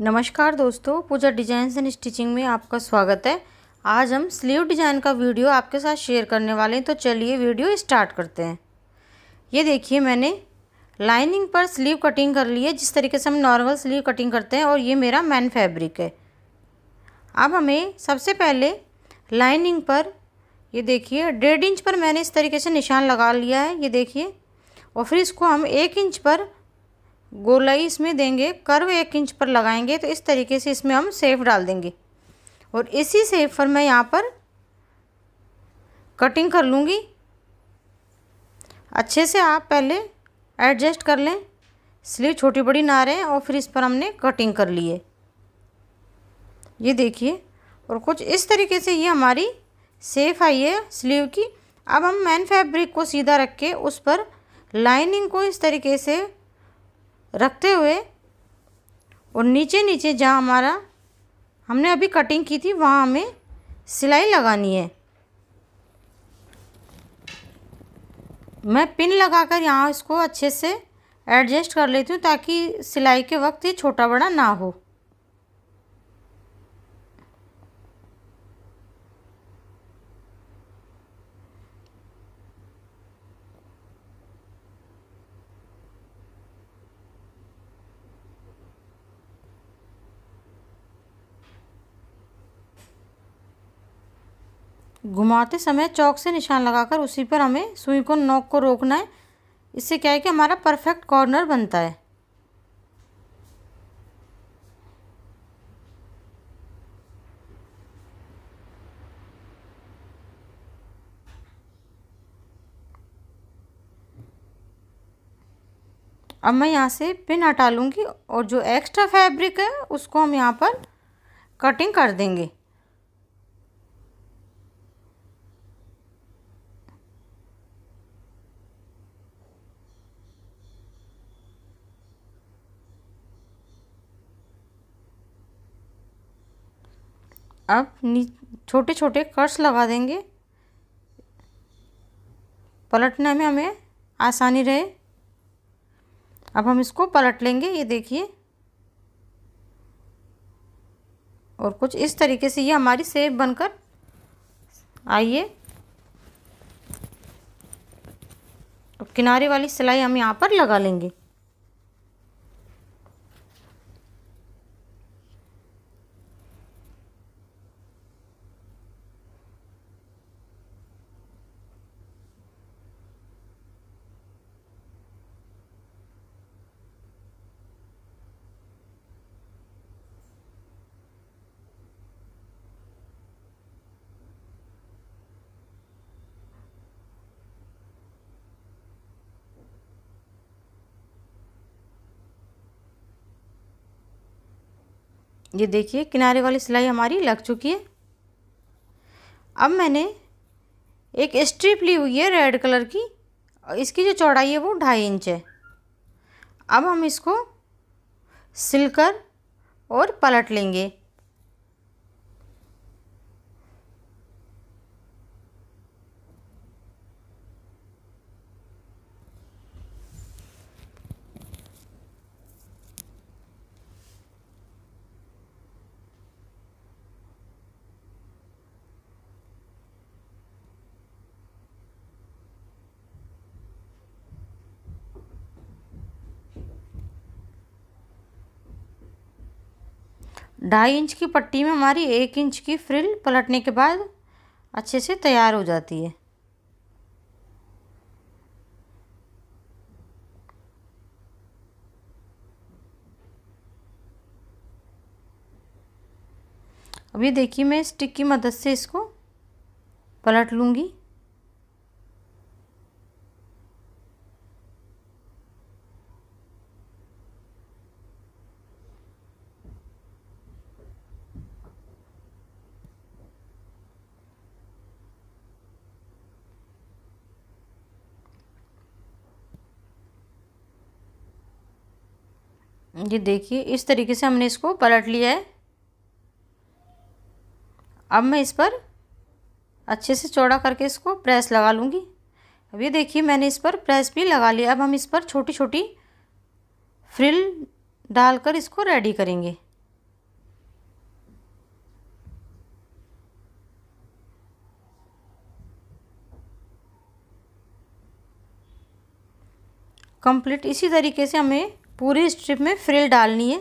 नमस्कार दोस्तों पूजा designs and stitching में आपका स्वागत है आज हम स्लीव डिज़ाइन का वीडियो आपके साथ शेयर करने वाले हैं तो चलिए वीडियो स्टार्ट करते हैं ये देखिए मैंने लाइनिंग पर स्लीव कटिंग कर ली है जिस तरीके से हम नॉर्मल स्लीव कटिंग करते हैं और ये मेरा मैन फैब्रिक है अब हमें सबसे पहले लाइनिंग पर ये देखिए डेढ़ इंच पर मैंने इस तरीके से निशान लगा लिया है ये देखिए और फिर इसको हम एक इंच पर गोलाई इसमें देंगे कर्व एक इंच पर लगाएंगे तो इस तरीके से इसमें हम सेफ डाल देंगे और इसी सेफ पर मैं यहाँ पर कटिंग कर लूँगी अच्छे से आप पहले एडजस्ट कर लें स्लीव छोटी बड़ी ना रहे और फिर इस पर हमने कटिंग कर लिए ये देखिए और कुछ इस तरीके से ये हमारी सेफ आई है स्लीव की अब हम मैन फैब्रिक को सीधा रख के उस पर लाइनिंग को इस तरीके से रखते हुए और नीचे नीचे जहाँ हमारा हमने अभी कटिंग की थी वहाँ हमें सिलाई लगानी है मैं पिन लगाकर यहाँ इसको अच्छे से एडजस्ट कर लेती हूँ ताकि सिलाई के वक्त ये छोटा बड़ा ना हो घुमाते समय चौक से निशान लगाकर उसी पर हमें सुई को नोक को रोकना है इससे क्या है कि हमारा परफेक्ट कॉर्नर बनता है अब मैं यहाँ से पिन हटा लूँगी और जो एक्स्ट्रा फैब्रिक है उसको हम यहाँ पर कटिंग कर देंगे अब छोटे छोटे कट्स लगा देंगे पलटने में हमें आसानी रहे अब हम इसको पलट लेंगे ये देखिए और कुछ इस तरीके से ये हमारी सेब बनकर आइए किनारे वाली सिलाई हम यहाँ पर लगा लेंगे ये देखिए किनारे वाली सिलाई हमारी लग चुकी है अब मैंने एक स्ट्रिप ली हुई है रेड कलर की और इसकी जो चौड़ाई है वो ढाई इंच है अब हम इसको सिलकर और पलट लेंगे ढाई इंच की पट्टी में हमारी एक इंच की फ्रिल पलटने के बाद अच्छे से तैयार हो जाती है अभी देखिए मैं स्टिक की मदद से इसको पलट लूँगी ये देखिए इस तरीके से हमने इसको पलट लिया है अब मैं इस पर अच्छे से चौड़ा करके इसको प्रेस लगा लूँगी अब ये देखिए मैंने इस पर प्रेस भी लगा लिया अब हम इस पर छोटी छोटी फ्रिल डालकर इसको रेडी करेंगे कंप्लीट इसी तरीके से हमें पूरी स्ट्रिप में फ्रिल डालनी है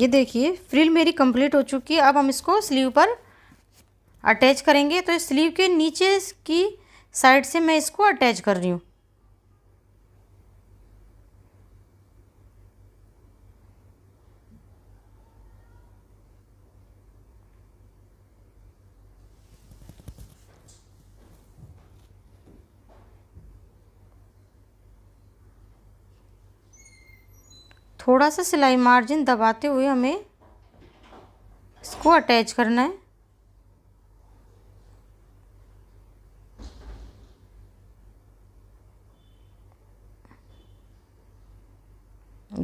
ये देखिए फ्रिल मेरी कंप्लीट हो चुकी है अब हम इसको स्लीव पर अटैच करेंगे तो स्लीव के नीचे की साइड से मैं इसको अटैच कर रही हूँ थोड़ा सा सिलाई मार्जिन दबाते हुए हमें इसको अटैच करना है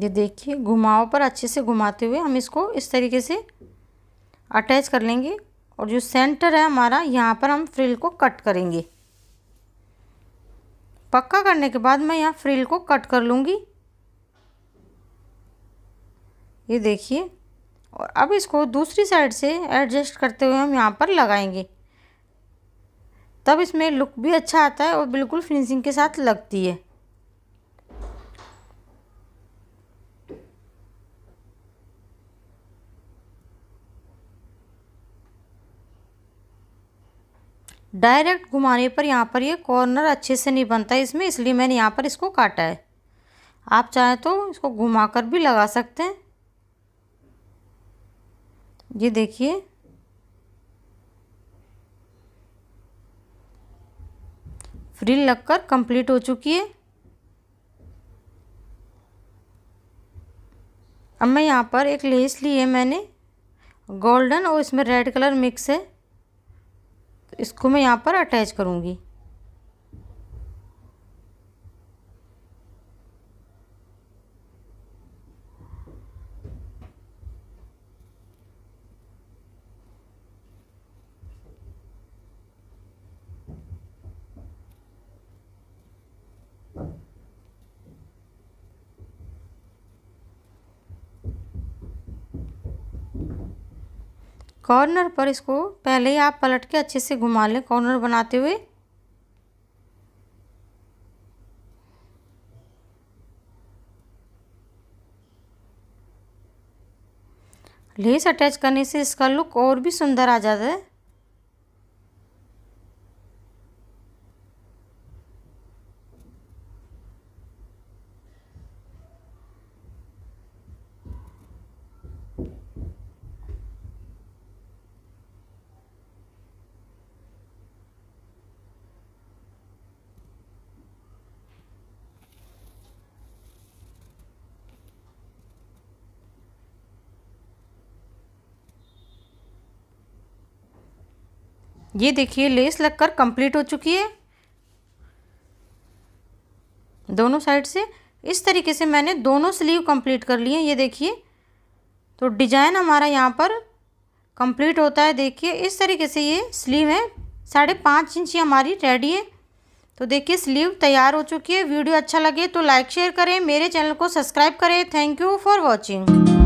ये देखिए घुमाव पर अच्छे से घुमाते हुए हम इसको इस तरीके से अटैच कर लेंगे और जो सेंटर है हमारा यहाँ पर हम फ्रिल को कट करेंगे पक्का करने के बाद मैं यहाँ फ्रिल को कट कर लूँगी ये देखिए और अब इसको दूसरी साइड से एडजस्ट करते हुए हम यहाँ पर लगाएंगे तब इसमें लुक भी अच्छा आता है और बिल्कुल फिनिशिंग के साथ लगती है डायरेक्ट घुमाने पर यहाँ पर ये कॉर्नर अच्छे से नहीं बनता है इसमें इसलिए मैंने यहाँ पर इसको काटा है आप चाहें तो इसको घुमाकर भी लगा सकते हैं ये देखिए फ्रिल लगकर कंप्लीट हो चुकी है अब मैं यहाँ पर एक लेस ली है मैंने गोल्डन और इसमें रेड कलर मिक्स है तो इसको मैं यहाँ पर अटैच करूँगी कॉर्नर पर इसको पहले ही आप पलट के अच्छे से घुमा लें कॉर्नर बनाते हुए लेस अटैच करने से इसका लुक और भी सुंदर आ जाता है ये देखिए लेस लगकर कंप्लीट हो चुकी है दोनों साइड से इस तरीके से मैंने दोनों स्लीव कंप्लीट कर लिए ये देखिए तो डिजाइन हमारा यहाँ पर कंप्लीट होता है देखिए इस तरीके से ये स्लीव है साढ़े पाँच इंच हमारी रेडी है तो देखिए स्लीव तैयार हो चुकी है वीडियो अच्छा लगे तो लाइक शेयर करें मेरे चैनल को सब्सक्राइब करें थैंक यू फॉर वॉचिंग